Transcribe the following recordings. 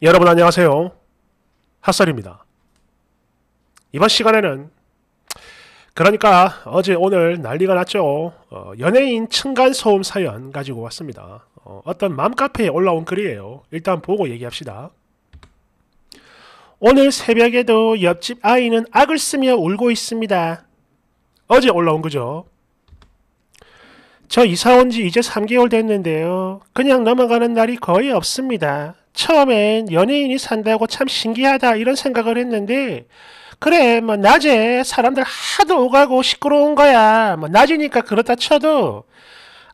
여러분 안녕하세요. 핫설입니다. 이번 시간에는 그러니까 어제 오늘 난리가 났죠. 어, 연예인 층간소음 사연 가지고 왔습니다. 어, 떤 맘카페에 올라온 글이에요. 일단 보고 얘기합시다. 오늘 새벽에도 옆집 아이는 악을 쓰며 울고 있습니다. 어제 올라온 거죠. 저 이사 온 지 이제 3개월 됐는데요. 그냥 넘어가는 날이 거의 없습니다. 처음엔 연예인이 산다고 참 신기하다 이런 생각을 했는데 그래 뭐 낮에 사람들 하도 오가고 시끄러운 거야 뭐 낮이니까 그렇다 쳐도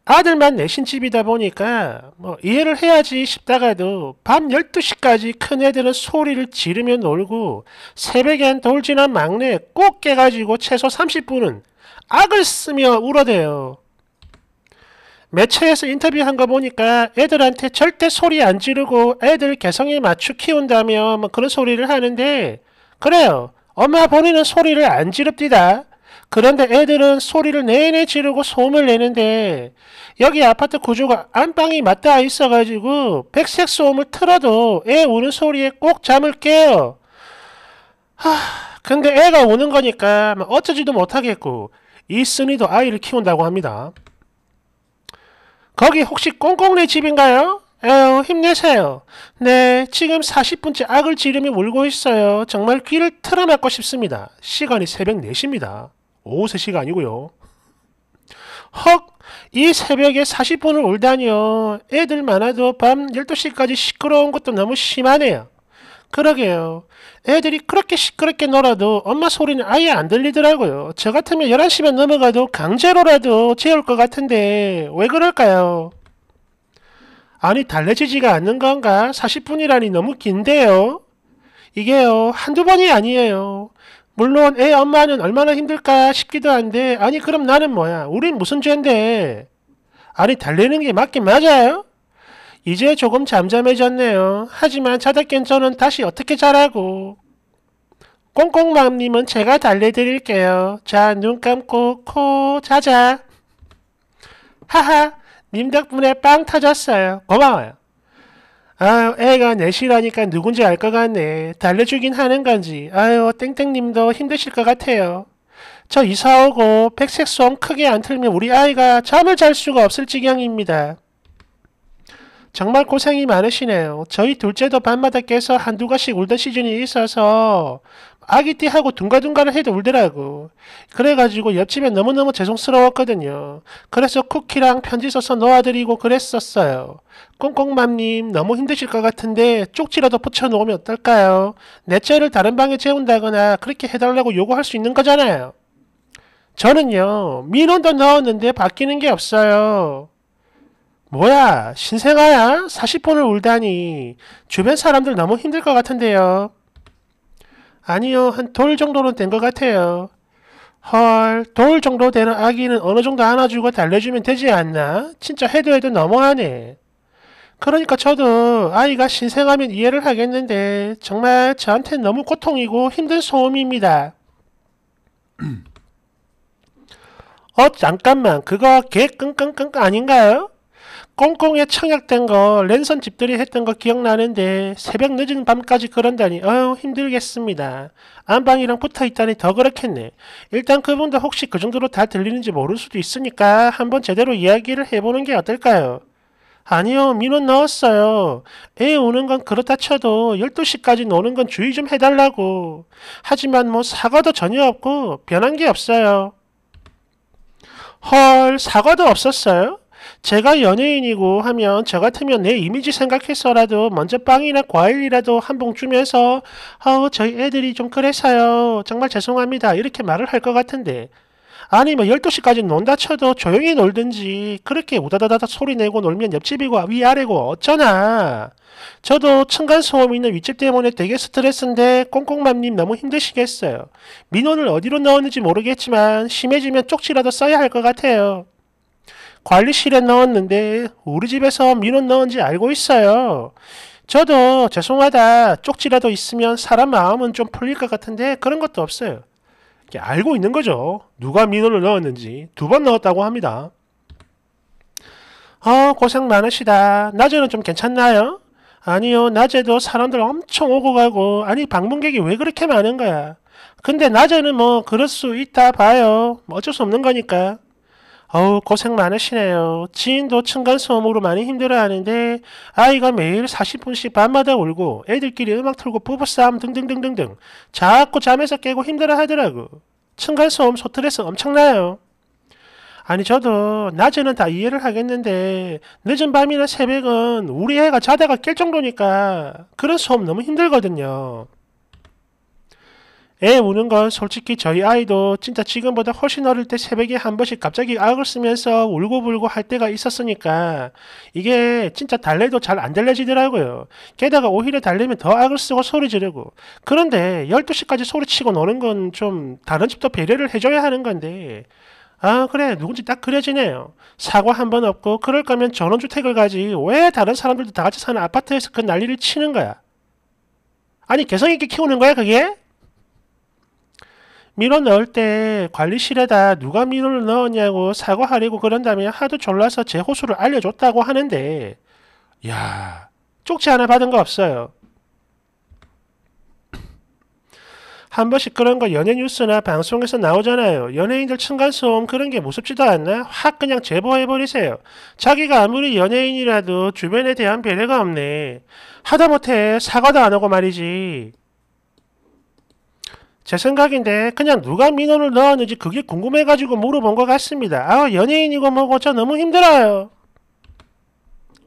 아들만 내신 집이다 보니까 뭐 이해를 해야지 싶다가도 밤 12시까지 큰애들은 소리를 지르며 놀고 새벽엔 돌진한 막내 꼭 깨가지고 최소 30분은 악을 쓰며 울어대요. 매체에서 인터뷰한 거 보니까 애들한테 절대 소리 안 지르고 애들 개성에 맞추 키운다며 뭐 그런 소리를 하는데 그래요. 엄마 본인은 소리를 안 지릅디다. 그런데 애들은 소리를 내내 지르고 소음을 내는데 여기 아파트 구조가 안방이 맞닿아 있어가지고 백색 소음을 틀어도 애 우는 소리에 꼭 잠을 깨요. 하, 근데 애가 우는 거니까 뭐 어쩌지도 못하겠고 이순이도 아이를 키운다고 합니다. 거기 혹시 꽁꽁네 집인가요? 에휴, 힘내세요. 네, 지금 40분째 악을 지름이 울고 있어요. 정말 귀를 틀어막고 싶습니다. 시간이 새벽 4시입니다. 오후 3시가 아니고요. 헉! 이 새벽에 40분을 울다니요. 애들 많아도 밤 12시까지 시끄러운 것도 너무 심하네요. 그러게요. 애들이 그렇게 시끄럽게 놀아도 엄마 소리는 아예 안 들리더라고요. 저 같으면 11시만 넘어가도 강제로라도 재울 것 같은데 왜 그럴까요? 아니 달래지지가 않는 건가? 40분이라니 너무 긴데요. 이게요 한두 번이 아니에요. 물론 애 엄마는 얼마나 힘들까 싶기도 한데 아니 그럼 나는 뭐야? 우린 무슨 죄인데? 아니 달래는 게 맞긴 맞아요? 이제 조금 잠잠해졌네요. 하지만 차다깬 저는 다시 어떻게 자라고. 꽁꽁맘님은 제가 달래드릴게요. 자, 눈 감고 코 자자. 하하, 님 덕분에 빵 터졌어요. 고마워요. 아유, 애가 넷이라니까 누군지 알 것 같네. 달래주긴 하는 건지. 아유, 땡땡님도 힘드실 것 같아요. 저 이사 오고 백색송 크게 안 틀면 우리 아이가 잠을 잘 수가 없을 지경입니다. 정말 고생이 많으시네요. 저희 둘째도 밤마다 깨서 한두 가씩 울던 시즌이 있어서 아기 띠하고 둥가둥가를 해도 울더라고. 그래가지고 옆집에 너무너무 죄송스러웠거든요. 그래서 쿠키랑 편지 써서 놓아드리고 그랬었어요. 꽁꽁맘님 너무 힘드실 것 같은데 쪽지라도 붙여놓으면 어떨까요? 내 차를 다른 방에 재운다거나 그렇게 해달라고 요구할 수 있는 거잖아요. 저는요 민원도 넣었는데 바뀌는 게 없어요. 뭐야 신생아야 4 0번을 울다니 주변 사람들 너무 힘들 것 같은데요. 아니요 한 돌 정도는 된 것 같아요. 헐 돌 정도 되는 아기는 어느 정도 안아주고 달래주면 되지 않나? 진짜 해도 해도 너무하네. 그러니까 저도 아이가 신생아면 이해를 하겠는데 정말 저한테 너무 고통이고 힘든 소음입니다. 어 잠깐만 그거 개 끙끙끙 아닌가요? 꽁꽁에 청약된 거 랜선 집들이 했던 거 기억나는데 새벽 늦은 밤까지 그런다니 어휴 힘들겠습니다. 안방이랑 붙어있다니 더 그렇겠네. 일단 그분도 혹시 그 정도로 다 들리는지 모를 수도 있으니까 한번 제대로 이야기를 해보는 게 어떨까요? 아니요 민원 넣었어요. 애 오는 건 그렇다 쳐도 12시까지 노는 건 주의 좀 해달라고. 하지만 뭐 사과도 전혀 없고 변한 게 없어요. 헐 사과도 없었어요? 제가 연예인이고 하면 저 같으면 내 이미지 생각해서라도 먼저 빵이나 과일이라도 한 봉 주면서 아우 저희 애들이 좀 그래서요 정말 죄송합니다 이렇게 말을 할 것 같은데 아니 뭐 12시까지 논다 쳐도 조용히 놀든지 그렇게 우다다다다 소리 내고 놀면 옆집이고 위아래고 어쩌나 저도 층간소음 있는 윗집 때문에 되게 스트레스인데 꽁꽁맘님 너무 힘드시겠어요 민원을 어디로 넣었는지 모르겠지만 심해지면 쪽지라도 써야 할 것 같아요 관리실에 넣었는데 우리 집에서 민원 넣은 지 알고 있어요. 저도 죄송하다 쪽지라도 있으면 사람 마음은 좀 풀릴 것 같은데 그런 것도 없어요. 알고 있는 거죠. 누가 민원을 넣었는지 두 번 넣었다고 합니다. 어, 고생 많으시다. 낮에는 좀 괜찮나요? 아니요, 낮에도 사람들 엄청 오고 가고, 아니, 방문객이 왜 그렇게 많은 거야? 근데 낮에는 뭐, 그럴 수 있다 봐요. 뭐 어쩔 수 없는 거니까. 어우 고생 많으시네요. 지인도 층간소음으로 많이 힘들어하는데 아이가 매일 40분씩 밤마다 울고 애들끼리 음악 틀고 부부싸움 등등등등등 자꾸 잠에서 깨고 힘들어하더라고. 층간소음 소트레스 엄청나요. 아니 저도 낮에는 다 이해를 하겠는데 늦은 밤이나 새벽은 우리 애가 자다가 깰 정도니까 그런 소음 너무 힘들거든요. 애 우는 건 솔직히 저희 아이도 진짜 지금보다 훨씬 어릴 때 새벽에 한 번씩 갑자기 악을 쓰면서 울고불고 할 때가 있었으니까 이게 진짜 달래도 잘 안 달래지더라고요. 게다가 오히려 달래면 더 악을 쓰고 소리 지르고 그런데 12시까지 소리치고 노는 건 좀 다른 집도 배려를 해줘야 하는 건데 아 그래 누군지 딱 그려지네요. 사과 한 번 없고 그럴 거면 전원주택을 가지 왜 다른 사람들도 다 같이 사는 아파트에서 그 난리를 치는 거야. 아니 개성 있게 키우는 거야 그게? 밀어 넣을 때 관리실에다 누가 밀어를 넣었냐고 사과하려고 그런다면 하도 졸라서 제 호수를 알려줬다고 하는데 야 쪽지 하나 받은 거 없어요. 한 번씩 그런 거 연예 뉴스나 방송에서 나오잖아요. 연예인들 층간소음 그런 게 무섭지도 않나? 확 그냥 제보해버리세요. 자기가 아무리 연예인이라도 주변에 대한 배려가 없네. 하다못해 사과도 안 하고 말이지. 제 생각인데 그냥 누가 민원을 넣었는지 그게 궁금해가지고 물어본 것 같습니다. 아우 연예인이고 뭐고 저 너무 힘들어요.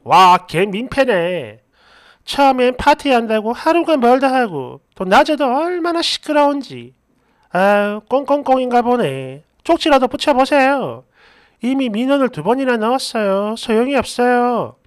와 개 민폐네. 처음엔 파티한다고 하루가 멀다 하고 또 낮에도 얼마나 시끄러운지 아우 꽁꽁꽁인가 보네. 쪽지라도 붙여보세요. 이미 민원을 두 번이나 넣었어요. 소용이 없어요.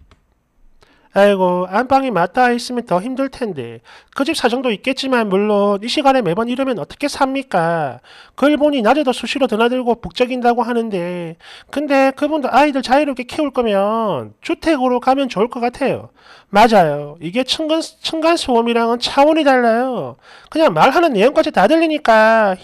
아이고 안방이 맞다 했으면 더 힘들 텐데 그 집 사정도 있겠지만 물론 이 시간에 매번 이러면 어떻게 삽니까? 그걸 보니 낮에도 수시로 드나들고 북적인다고 하는데 근데 그분도 아이들 자유롭게 키울 거면 주택으로 가면 좋을 것 같아요. 맞아요. 이게 층간, 층간소음이랑은 차원이 달라요. 그냥 말하는 내용까지 다 들리니까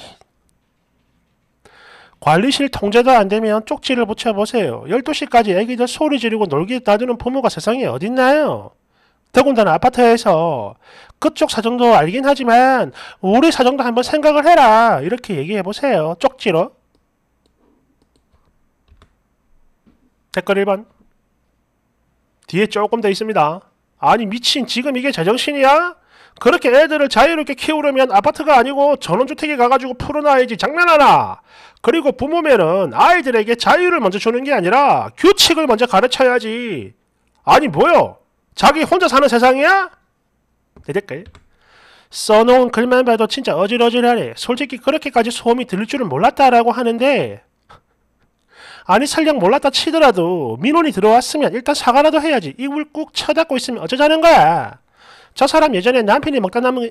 관리실 통제도안 되면 쪽지를 붙여보세요. 12시까지 애기들 소리 지르고 놀기 따두는 부모가 세상에 어딨나요? 더군다나 아파트에서 그쪽 사정도 알긴 하지만 우리 사정도 한번 생각을 해라 이렇게 얘기해보세요. 쪽지로. 댓글 1번 뒤에 조금 더 있습니다. 아니 미친 지금 이게 제정신이야? 그렇게 애들을 자유롭게 키우려면 아파트가 아니고 전원주택에 가가지고 풀어놔야지 장난하나 그리고 부모면은 아이들에게 자유를 먼저 주는 게 아니라 규칙을 먼저 가르쳐야지 아니 뭐요 자기 혼자 사는 세상이야? 내댓글 써놓은 글만 봐도 진짜 어질어질하네 솔직히 그렇게까지 소음이 들릴 줄은 몰랐다라고 하는데 아니 설령 몰랐다 치더라도 민원이 들어왔으면 일단 사과라도 해야지 이불 꾹 쳐닫고 있으면 어쩌자는 거야 저 사람 예전에 남편이 먹다 남은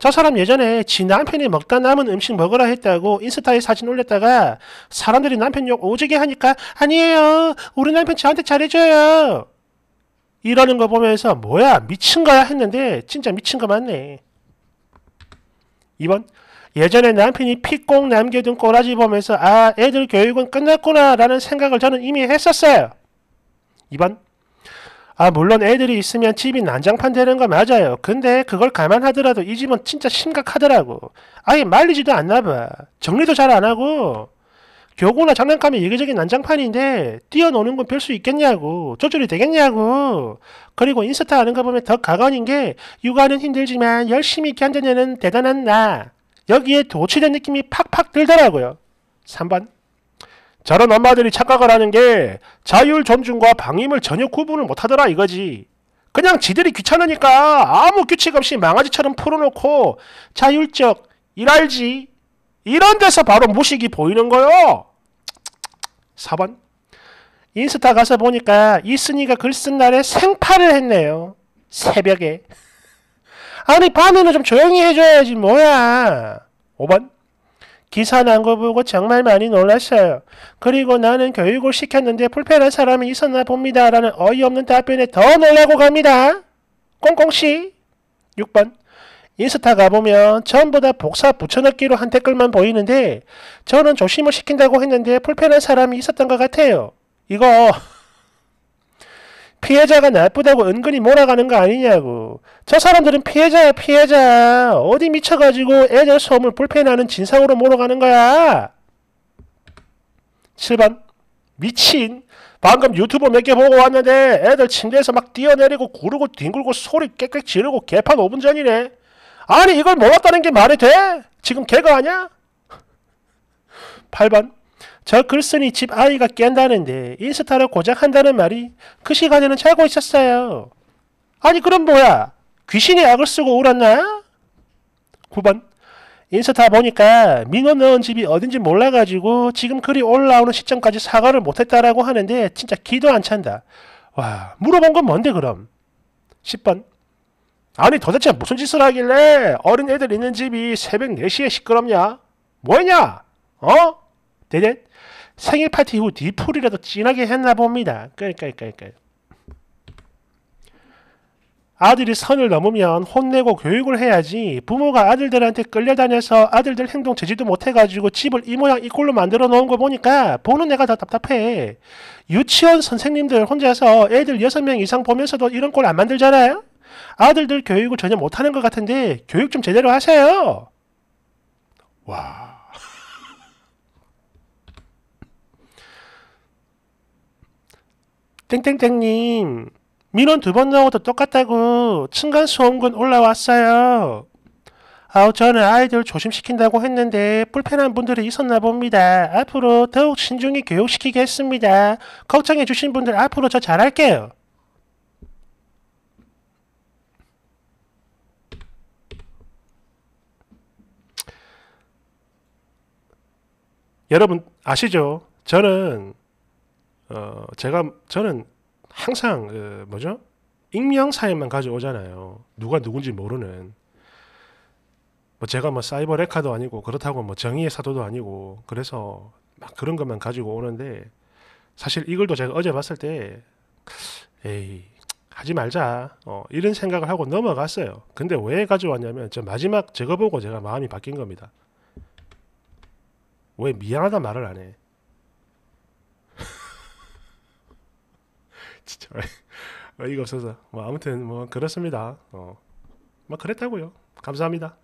저 사람 예전에 지 남편이 먹다 남은 음식 먹으라 했다고 인스타에 사진 올렸다가 사람들이 남편 욕 오지게 하니까 아니에요. 우리 남편 저한테 잘해줘요. 이러는 거 보면서 뭐야 미친 거야 했는데 진짜 미친 거 맞네. 2번 예전에 남편이 피꼭 남겨둔 꼬라지 보면서 아 애들 교육은 끝났구나 라는 생각을 저는 이미 했었어요. 2번 아 물론 애들이 있으면 집이 난장판 되는 거 맞아요. 근데 그걸 감안하더라도 이 집은 진짜 심각하더라고. 아예 말리지도 않나 봐. 정리도 잘 안 하고 교구나 장난감이 여기적인 난장판인데 뛰어노는 건 별 수 있겠냐고 조절이 되겠냐고 그리고 인스타 하는 거 보면 더 가관인 게 육아는 힘들지만 열심히 견뎌내는 대단한 나 여기에 도취된 느낌이 팍팍 들더라고요. 3번 저런 엄마들이 착각을 하는 게 자율 존중과 방임을 전혀 구분을 못하더라 이거지. 그냥 지들이 귀찮으니까 아무 규칙 없이 망아지처럼 풀어놓고 자율적 일할지 이런 데서 바로 무식이 보이는 거요. 4번 인스타 가서 보니까 이순이가 글 쓴 날에 생파를 했네요. 새벽에. 아니 밤에는 좀 조용히 해줘야지 뭐야. 5번 기사 난 거 보고 정말 많이 놀랐어요. 그리고 나는 교육을 시켰는데 불편한 사람이 있었나 봅니다. 라는 어이없는 답변에 더 놀라고 갑니다. 꽁꽁씨. 6번. 인스타 가보면 전부 다 복사 붙여넣기로 한 댓글만 보이는데 저는 조심을 시킨다고 했는데 불편한 사람이 있었던 것 같아요. 이거 피해자가 나쁘다고 은근히 몰아가는 거 아니냐고. 저 사람들은 피해자야 피해자. 어디 미쳐가지고 애들 소음을 불편하는 진상으로 몰아가는 거야. 7번 미친 방금 유튜브 몇 개 보고 왔는데 애들 침대에서 막 뛰어내리고 구르고 뒹굴고 소리 깨끗 지르고 개판 5분 전이네. 아니 이걸 몰랐다는 게 말이 돼? 지금 개가 아냐? 8번 저 글쓴이 집 아이가 깬다는데 인스타를 고작 한다는 말이 그 시간에는 자고 있었어요. 아니 그럼 뭐야? 귀신이 악을 쓰고 울었나? 9번 인스타 보니까 민원 넣은 집이 어딘지 몰라가지고 지금 글이 올라오는 시점까지 사과를 못했다라고 하는데 진짜 기도 안 찬다. 와 물어본 건 뭔데 그럼? 10번 아니 도대체 무슨 짓을 하길래 어린 애들 있는 집이 새벽 4시에 시끄럽냐? 뭐냐? 어? 대대 생일 파티 이후 디풀이라도 진하게 했나 봅니다. 그러니까, 그러니까, 아들이 선을 넘으면 혼내고 교육을 해야지 부모가 아들들한테 끌려다녀서 아들들 행동 제지도 못해가지고 집을 이 모양 이 꼴로 만들어 놓은 거 보니까 보는 애가 다 답답해. 유치원 선생님들 혼자서 애들 6명 이상 보면서도 이런 꼴 안 만들잖아요? 아들들 교육을 전혀 못하는 것 같은데 교육 좀 제대로 하세요. 와... 땡땡땡님, 민원 두 번넣어도 똑같다고 층간소음군 올라왔어요. 아우, 저는 아이들 조심시킨다고 했는데 불편한 분들이 있었나 봅니다. 앞으로 더욱 신중히 교육시키겠습니다. 걱정해주신 분들 앞으로 저 잘할게요. 여러분 아시죠? 저는 어, 제가 저는 항상 그 뭐죠? 익명 사연만 가져오잖아요. 누가 누군지 모르는. 뭐 제가 뭐 사이버 레카도 아니고 그렇다고 뭐 정의의 사도도 아니고 그래서 막 그런 것만 가지고 오는데 사실 이걸도 제가 어제 봤을 때 에이 하지 말자 어, 이런 생각을 하고 넘어갔어요. 근데 왜 가져왔냐면 저 마지막 제거 보고 제가 마음이 바뀐 겁니다. 왜 미안하다 말을 안 해? 진짜 어이가 없어서 뭐 아무튼 뭐 그렇습니다. 어, 뭐 그랬다고요. 감사합니다.